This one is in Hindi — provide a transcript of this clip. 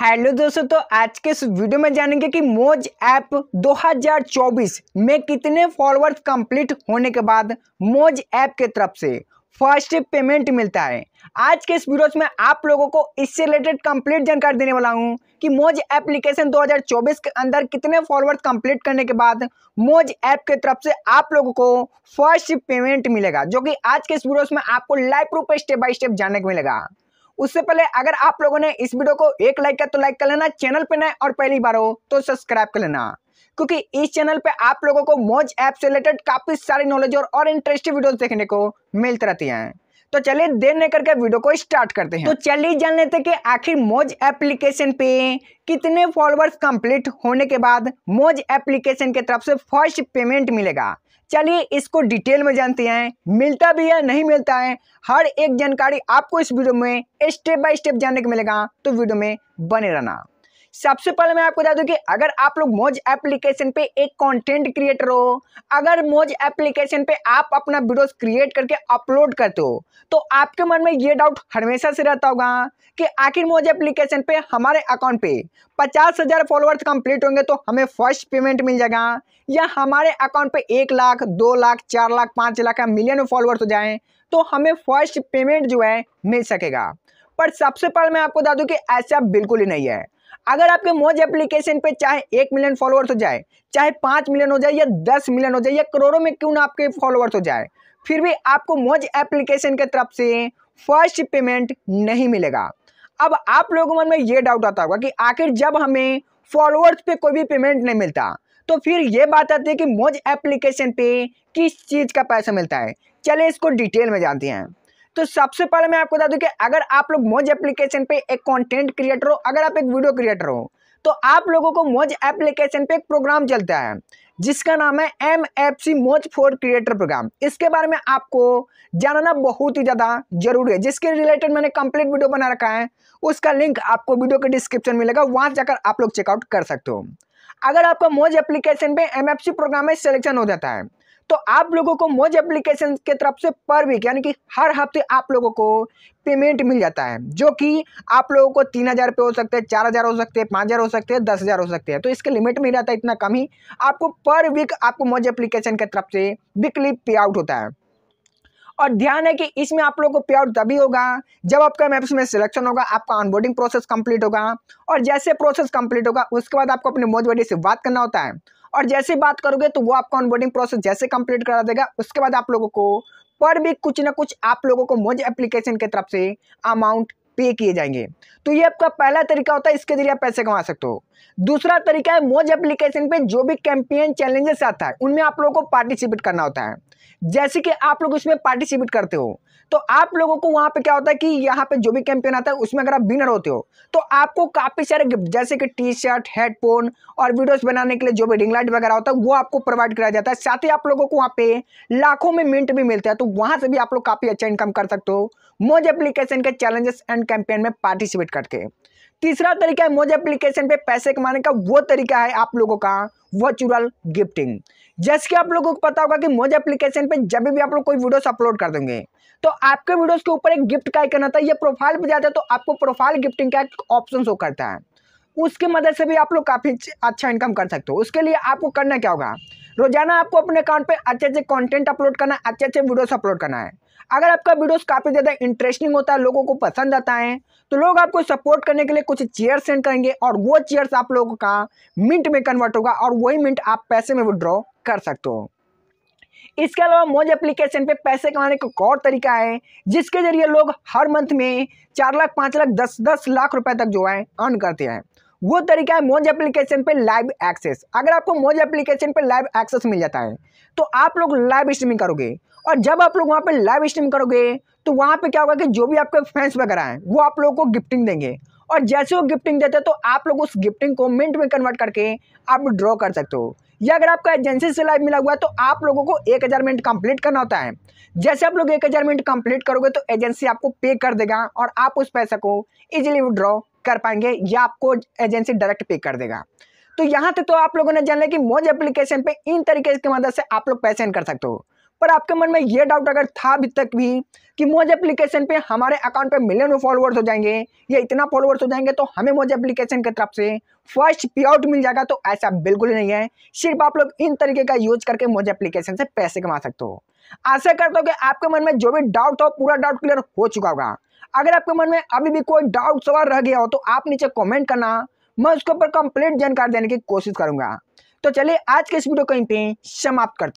हेलो दोस्तों तो आज के इस वीडियो में जानेंगे कि मोज ऐप 2024 में कितने फॉलोअर्स कंप्लीट होने के बाद मोज ऐप के तरफ से फर्स्ट पेमेंट मिलता है आज के इस वीडियो में आप लोगों को इससे रिलेटेड कंप्लीट जानकारी देने वाला हूं कि मोज एप्लीकेशन 2024 के अंदर कितने फॉलोअर्स कंप्लीट करने के बाद मोज ऐप के तरफ से आप लोगों को फर्स्ट पेमेंट मिलेगा जो कि आज के इस वीडियो में आपको live proof step by step जानने को मिलेगा उससे पहले अगर आप लोगों ने इस वीडियो को एक लाइक किया तो लाइक कर लेना चैनल पर नए और पहली बार हो तो सब्सक्राइब कर लेना क्योंकि इस चैनल पे आप लोगों को मौज ऐप से रिलेटेड काफी सारी नॉलेज और, और इंटरेस्टिंग वीडियोस देखने को मिलती रहती हैं तो चलिए देर नहीं करके वीडियो को स्टार्ट करते हैं तो चलिए जान लेते हैं कि आखिर मोज एप्लीकेशन पे कितने फॉलोअर्स कंप्लीट होने के बाद मोज एप्लीकेशन के तरफ से फर्स्ट पेमेंट मिलेगा चलिए इसको डिटेल में जानते हैं मिलता भी है नहीं मिलता है हर एक जानकारी आपको इस वीडियो में स्टेप बाय स्टेप जानने को मिलेगा तो वीडियो में बने रहना सबसे पहले मैं आपको बता दूं कि अगर आप लोग मोज एप्लीकेशन पे एक कंटेंट क्रिएटर हो अगर मोज एप्लीकेशन पे आप अपना वीडियोस क्रिएट करके अपलोड करते हो तो आपके मन में ये डाउट हमेशा से रहता होगा कि आखिर मोज एप्लीकेशन पे हमारे अकाउंट पे पचास हज़ार फॉलोअर्स कंप्लीट होंगे तो हमें फर्स्ट पेमेंट मिल जाएगा या हमारे अकाउंट पे एक लाख दो लाख चार लाख पाँच लाख या मिलियन फॉलोअर्स हो जाए तो हमें फर्स्ट पेमेंट जो है मिल सकेगा पर सबसे पहले मैं आपको बता दूं कि ऐसा बिल्कुल ही नहीं है अगर आपके मोज एप्लीकेशन पे चाहे एक मिलियन फॉलोअर्स हो जाए चाहे पाँच मिलियन हो जाए या दस मिलियन हो जाए या करोड़ों में क्यों ना आपके फॉलोअर्स हो जाए फिर भी आपको मोज एप्लीकेशन के तरफ से फर्स्ट पेमेंट नहीं मिलेगा अब आप लोगों मन में ये डाउट आता होगा कि आखिर जब हमें फॉलोअर्स पे कोई भी पेमेंट नहीं मिलता तो फिर ये बात आती है कि मोज एप्लीकेशन पे किस चीज़ का पैसा मिलता है चले इसको डिटेल में जानते हैं तो सबसे पहले मैं आपको बता दूं कि अगर आप लोग मोज एप्लीकेशन पे एक कंटेंट क्रिएटर हो अगर आप एक वीडियो क्रिएटर हो तो आप लोगों को मोज एप्लीकेशन पे एक प्रोग्राम चलता है जिसका नाम है एम एफ सी मोज फॉर क्रिएटर प्रोग्राम इसके बारे में आपको जानना बहुत ही ज़्यादा जरूरी है जिसके रिलेटेड मैंने कंप्लीट वीडियो बना रखा है उसका लिंक आपको वीडियो के डिस्क्रिप्शन में मिलेगा वहाँ जाकर आप लोग चेकआउट कर सकते हो अगर आपका मोज एप्लीकेशन पे एम एफ सी प्रोग्राम में सिलेक्शन हो जाता है तो आप लोगों को मोज एप्लीकेशन के तरफ से पर वीक यानी कि हर हफ्ते आप लोगों को पेमेंट मिल जाता है जो कि आप लोगों को तीन हज़ार रुपये हो सकते हैं चार हज़ार हो सकते हैं पाँच हज़ार हो सकते हैं दस हज़ार हो सकते हैं तो इसके लिमिट में ही रहता है इतना कम ही आपको पर वीक आपको मोज एप्लीकेशन के तरफ से वीकली पे आउट होता है और ध्यान है कि इसमें आप लोगों को पे आउट तभी होगा जब आपका मैप्स में सिलेक्शन होगा आपका ऑनबोर्डिंग प्रोसेस कंप्लीट होगा और जैसे प्रोसेस कंप्लीट होगा उसके बाद आपको अपने मोज से बात करना होता है और जैसे बात करोगे तो वो आपका ऑनबोर्डिंग प्रोसेस जैसे कंप्लीट करा देगा उसके बाद आप लोगों को पर भी कुछ ना कुछ आप लोगों को मोज एप्लीकेशन की तरफ से अमाउंट पे किए जाएंगे तो ये आपका पहला तरीका होता है इसके जरिए आप पैसे कमा सकते हो दूसरा तरीका है मोज एप्लीकेशन पे जो भी कैंपेन चैलेंजेस आता है उनमें आप लोगों को पार्टिसिपेट करना होता है जैसे कि आप लोग उसमें पार्टिसिपेट करते हो तो आप लोगों को वहां पे क्या होता है कि यहाँ पे जो भी कैंपेन आता है उसमें अगर आप विनर होते हो तो आपको काफ़ी सारे गिफ्ट जैसे कि टी शर्ट हेडफोन और वीडियोस बनाने के लिए जो भी रिंग लाइट वगैरह होता है वो आपको प्रोवाइड कराया जाता है साथ ही आप लोगों को वहां पे लाखों में मिनट भी मिलता है तो वहां से भी आप लोग काफ़ी अच्छा इनकम कर सकते हो मोज एप्लीकेशन के चैलेंजेस एंड कैंपेन में पार्टिसिपेट करके तीसरा तरीका है मोज एप्लीकेशन पे पैसे कमाने का वो तरीका है आप लोगों का वर्चुअल गिफ्टिंग जैसे कि आप लोगों को पता होगा कि मोज एप्लीकेशन पे जब भी आप लोग कोई वीडियोस अपलोड कर देंगे तो आपके वीडियोस के ऊपर एक गिफ्ट का आइकन आता है ये प्रोफाइल पे जाता है तो आपको प्रोफाइल गिफ्टिंग का ऑप्शन शो करता है उसकी मदद से भी आप लोग काफ़ी अच्छा इनकम कर सकते हो उसके लिए आपको करना क्या होगा रोजाना आपको अपने अकाउंट पे अच्छे अच्छे कंटेंट अपलोड करना है अच्छे अच्छे वीडियोस अपलोड करना है अगर आपका वीडियोस काफ़ी ज़्यादा इंटरेस्टिंग होता है लोगों को पसंद आता है तो लोग आपको सपोर्ट करने के लिए कुछ चेयर सेंड करेंगे और वो चेयर्स आप लोगों का मिनट में कन्वर्ट होगा और वही मिनट आप पैसे में विड्रॉ कर सकते हो इसके अलावा मोज एप्लीकेशन पे पैसे कमाने का एक और तरीका है जिसके जरिए लोग हर मंथ में चार लाख पाँच लाख दस दस लाख रुपए तक जो है अर्न करते हैं वो तरीका है मोज एप्लीकेशन पे लाइव एक्सेस अगर आपको मोज एप्लीकेशन पे लाइव एक्सेस मिल जाता है तो आप लोग लाइव स्ट्रीमिंग करोगे और जब आप लोग वहाँ पे लाइव स्ट्रीम करोगे तो वहाँ पे क्या होगा कि जो भी आपके फैंस वगैरह हैं वो आप लोगों को गिफ्टिंग देंगे और जैसे वो गिफ्टिंग देते हैं तो आप लोग उस गिफ्टिंग को मिनट में कन्वर्ट करके आप ड्रॉ कर सकते हो या अगर आपका एजेंसी से लाइव मिला हुआ है तो आप लोगों को एक हज़ार मिनट कंप्लीट करना होता है जैसे आप लोग एक हज़ार मिनट कंप्लीट करोगे तो एजेंसी आपको पे कर देगा और आप उस पैसे को इजीली विड्रॉ कर पाएंगे या आपको एजेंसी डायरेक्ट पे कर देगा तो यहाँ तक तो आप लोगों ने जाना कि मोज एप्लीकेशन पे इन तरीके की मदद से आप लोग पैसे कर सकते हो पर आपके मन में ये डाउट अगर था अभी तक भी कि मोज एप्लीकेशन पे हमारे अकाउंट पे मिलियन फॉलोअर्स हो जाएंगे या इतना फॉलोअर्स हो जाएंगे तो हमें मोज एप्लीकेशन की तरफ से फर्स्ट पे आउट मिल जाएगा तो ऐसा बिल्कुल ही नहीं है सिर्फ आप लोग इन तरीके का यूज करके मोज एप्लीकेशन से पैसे कमा सकते हो आशा करता हूँ कि आपके मन में जो भी डाउट हो पूरा डाउट क्लियर हो चुका होगा अगर आपके मन में अभी भी कोई डाउट सवाल रह गया हो तो आप नीचे कॉमेंट करना मैं उसके ऊपर कंप्लीट जानकारी देने की कोशिश करूंगा तो चलिए आज के इस वीडियो को पे समाप्त करते